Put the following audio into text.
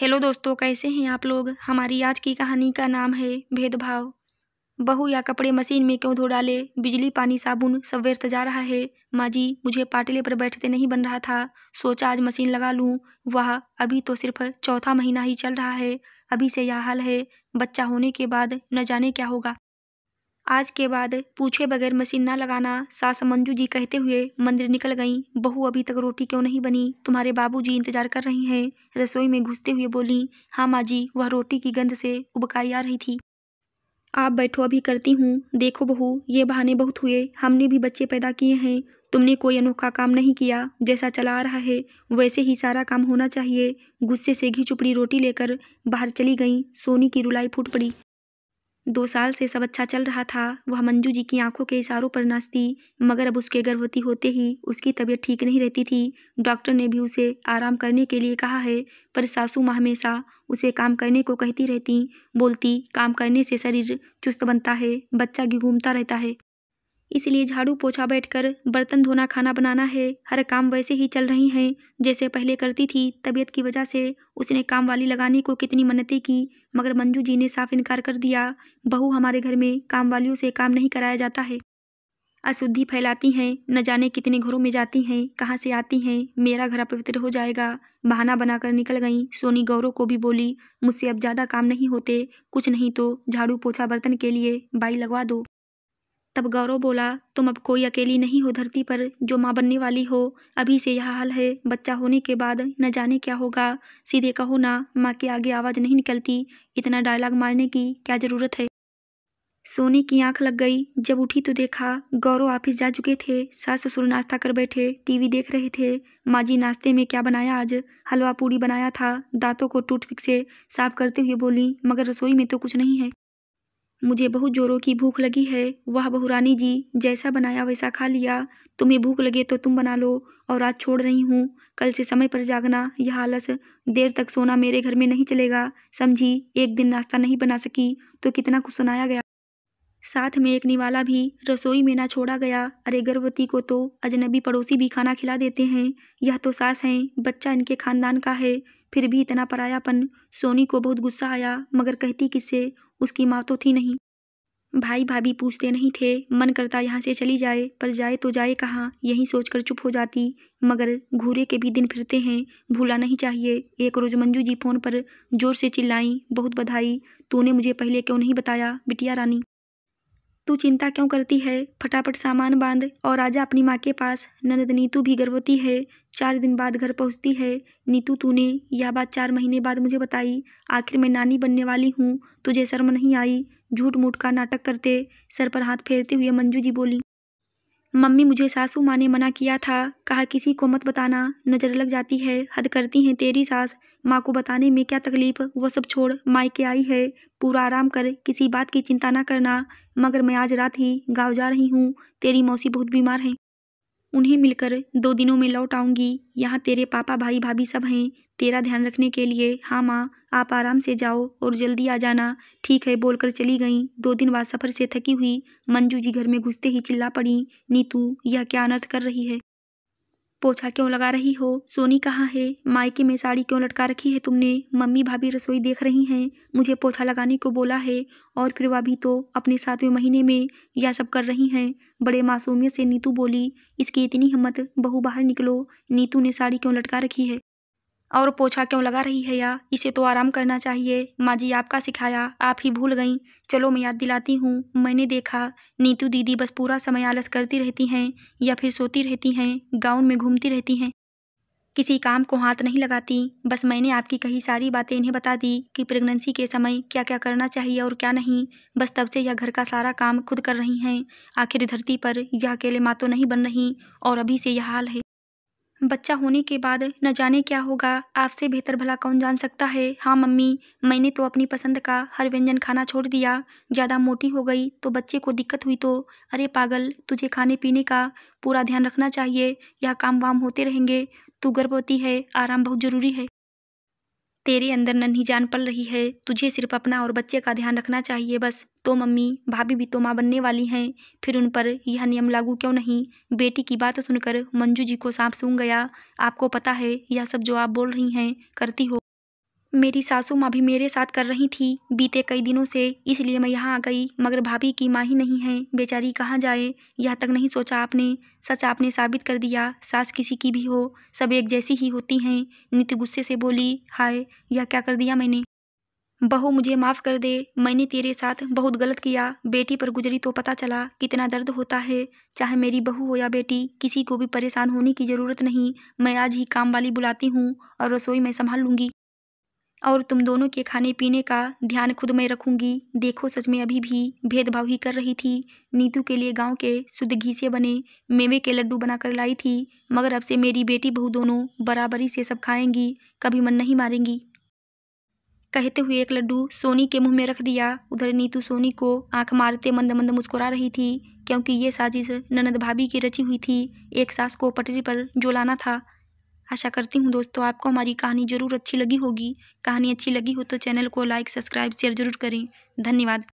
hello दोस्तों कैसे हैं आप लोग हमारी आज की कहानी का नाम है भेदभाव बहू या कपड़े मशीन में क्यों धो डाले बिजली पानी साबुन सब व्यर्थ जा रहा है माँ जी मुझे पाटले पर बैठते नहीं बन रहा था सोचा आज मशीन लगा लूँ वह अभी तो सिर्फ चौथा महीना ही चल रहा है अभी से यह हाल है बच्चा होने के बाद न जाने क्या होगा आज के बाद पूछे बगैर मशीन ना लगाना सास मंजू जी कहते हुए मंदिर निकल गईं बहू अभी तक रोटी क्यों नहीं बनी तुम्हारे बाबूजी इंतजार कर रहे हैं रसोई में घुसते हुए बोली हाँ माँ जी वह रोटी की गंध से उबकाई आ रही थी आप बैठो अभी करती हूँ देखो बहू ये बहाने बहुत हुए हमने भी बच्चे पैदा किए हैं तुमने कोई अनोखा काम नहीं किया जैसा चला आ रहा है वैसे ही सारा काम होना चाहिए गुस्से से घी चुपड़ी रोटी लेकर बाहर चली गई सोनी की रुलाई फूट पड़ी दो साल से सब अच्छा चल रहा था वह मंजू जी की आंखों के इशारों पर नाचती मगर अब उसके गर्भवती होते ही उसकी तबीयत ठीक नहीं रहती थी डॉक्टर ने भी उसे आराम करने के लिए कहा है पर सासू माँ हमेशा उसे काम करने को कहती रहती बोलती काम करने से शरीर चुस्त बनता है बच्चा घूमता रहता है इसलिए झाड़ू पोछा बैठकर बर्तन धोना खाना बनाना है हर काम वैसे ही चल रही हैं जैसे पहले करती थी तबीयत की वजह से उसने काम वाली लगाने को कितनी मन्नतें की मगर मंजू जी ने साफ इनकार कर दिया बहू हमारे घर में काम वालियों से काम नहीं कराया जाता है अशुद्धि फैलाती हैं न जाने कितने घरों में जाती हैं कहाँ से आती हैं मेरा घर अपवित्र हो जाएगा बहाना बनाकर निकल गईं सोनी गौरव को भी बोली मुझसे अब ज़्यादा काम नहीं होते कुछ नहीं तो झाड़ू पोछा बर्तन के लिए बाई लगवा दो तब गौरव बोला तुम अब कोई अकेली नहीं हो धरती पर जो माँ बनने वाली हो अभी से यह हाल है बच्चा होने के बाद न जाने क्या होगा सीधे कहो ना माँ के आगे आवाज़ नहीं निकलती इतना डायलॉग मारने की क्या ज़रूरत है सोने की आंख लग गई जब उठी तो देखा गौरव ऑफिस जा चुके थे सास ससुर नाश्ता कर बैठे टीवी देख रहे थे माँ जी नाश्ते में क्या बनाया आज हलवा पूड़ी बनाया था दांतों को टूथपिक से साफ करते हुए बोली मगर रसोई में तो कुछ नहीं है मुझे बहुत जोरों की भूख लगी है वह बहुरानी जी जैसा बनाया वैसा खा लिया तुम्हें भूख लगे तो तुम बना लो और आज छोड़ रही हूँ कल से समय पर जागना यह आलस देर तक सोना मेरे घर में नहीं चलेगा समझी एक दिन नाश्ता नहीं बना सकी तो कितना कुछ सुनाया गया साथ में एक निवाला भी रसोई में ना छोड़ा गया अरे गर्भवती को तो अजनबी पड़ोसी भी खाना खिला देते हैं यह तो सास हैं बच्चा इनके खानदान का है फिर भी इतना परायापन सोनी को बहुत गुस्सा आया मगर कहती किससे उसकी माँ तो थी नहीं भाई भाभी पूछते नहीं थे मन करता यहाँ से चली जाए पर जाए तो जाए कहाँ यही सोचकर चुप हो जाती मगर घूरे के भी दिन फिरते हैं भूला नहीं चाहिए एक रोज़ मंजू जी फ़ोन पर ज़ोर से चिल्लाई बहुत बधाई तूने मुझे पहले क्यों नहीं बताया बिटिया रानी तू चिंता क्यों करती है फटाफट सामान बांध और आजा अपनी माँ के पास ननद नीतू भी गर्भवती है चार दिन बाद घर पहुँचती है नीतू तूने यह बात चार महीने बाद मुझे बताई आखिर मैं नानी बनने वाली हूँ तुझे शर्म नहीं आई झूठ मूठ का नाटक करते सर पर हाथ फेरते हुए मंजू जी बोली मम्मी मुझे सासू माँ ने मना किया था कहा किसी को मत बताना नजर लग जाती है हद करती हैं तेरी सास माँ को बताने में क्या तकलीफ वो सब छोड़ मायके आई है पूरा आराम कर किसी बात की चिंता ना करना मगर मैं आज रात ही गाँव जा रही हूँ तेरी मौसी बहुत बीमार हैं उन्हें मिलकर दो दिनों में लौट आऊँगी यहाँ तेरे पापा भाई भाभी सब हैं तेरा ध्यान रखने के लिए हाँ माँ आप आराम से जाओ और जल्दी आ जाना ठीक है बोलकर चली गईं दो दिन बाद सफ़र से थकी हुई मंजू जी घर में घुसते ही चिल्ला पड़ी नीतू यह क्या अनर्थ कर रही है पोछा क्यों लगा रही हो सोनी कहाँ है मायके में साड़ी क्यों लटका रखी है तुमने मम्मी भाभी रसोई देख रही हैं मुझे पोछा लगाने को बोला है और फिर वह भी तो अपने सातवें महीने में यह सब कर रही हैं बड़े मासूमियत से नीतू बोली इसकी इतनी हिम्मत बहू बाहर निकलो नीतू ने साड़ी क्यों लटका रखी है और पोछा क्यों लगा रही है या इसे तो आराम करना चाहिए माँ जी आपका सिखाया आप ही भूल गईं चलो मैं याद दिलाती हूँ मैंने देखा नीतू दीदी बस पूरा समय आलस करती रहती हैं या फिर सोती रहती हैं गाउन में घूमती रहती हैं किसी काम को हाथ नहीं लगाती बस मैंने आपकी कही सारी बातें इन्हें बता दी कि प्रेगनेंसी के समय क्या क्या करना चाहिए और क्या नहीं बस तब से यह घर का सारा काम खुद कर रही हैं आखिर धरती पर यह अकेले माँ तो नहीं बन रही और अभी से यह हाल है बच्चा होने के बाद न जाने क्या होगा आपसे बेहतर भला कौन जान सकता है हाँ मम्मी मैंने तो अपनी पसंद का हर व्यंजन खाना छोड़ दिया ज़्यादा मोटी हो गई तो बच्चे को दिक्कत हुई तो अरे पागल तुझे खाने पीने का पूरा ध्यान रखना चाहिए यह काम वाम होते रहेंगे तू गर्भवती है आराम बहुत ज़रूरी है तेरे अंदर नन्ही जान पल रही है तुझे सिर्फ अपना और बच्चे का ध्यान रखना चाहिए बस तो मम्मी भाभी भी तो माँ बनने वाली हैं फिर उन पर यह नियम लागू क्यों नहीं बेटी की बात सुनकर मंजू जी को सांप सूंघ गया आपको पता है यह सब जो आप बोल रही हैं करती हो मेरी सासू माँ भी मेरे साथ कर रही थी बीते कई दिनों से इसलिए मैं यहाँ आ गई मगर भाभी की माँ ही नहीं है बेचारी कहाँ जाए यह तक नहीं सोचा आपने सच आपने साबित कर दिया सास किसी की भी हो सब एक जैसी ही होती हैं नित गुस्से से बोली हाय यह क्या कर दिया मैंने बहू मुझे माफ़ कर दे मैंने तेरे साथ बहुत गलत किया बेटी पर गुजरी तो पता चला कितना दर्द होता है चाहे मेरी बहू हो या बेटी किसी को भी परेशान होने की ज़रूरत नहीं मैं आज ही काम वाली बुलाती हूँ और रसोई में संभाल लूँगी और तुम दोनों के खाने पीने का ध्यान खुद मैं रखूंगी देखो सच में अभी भी भेदभाव ही कर रही थी नीतू के लिए गांव के शुद्ध घी से बने मेवे के लड्डू बनाकर लाई थी मगर अब से मेरी बेटी बहू दोनों बराबरी से सब खाएंगी कभी मन नहीं मारेंगी कहते हुए एक लड्डू सोनी के मुंह में रख दिया उधर नीतू सोनी को आंख मारते मंद मंद मुस्कुरा रही थी क्योंकि ये साजिश ननद भाभी की रची हुई थी एक सास को पटरी पर जो था आशा करती हूँ दोस्तों आपको हमारी कहानी ज़रूर अच्छी लगी होगी कहानी अच्छी लगी हो तो चैनल को लाइक सब्सक्राइब शेयर ज़रूर करें धन्यवाद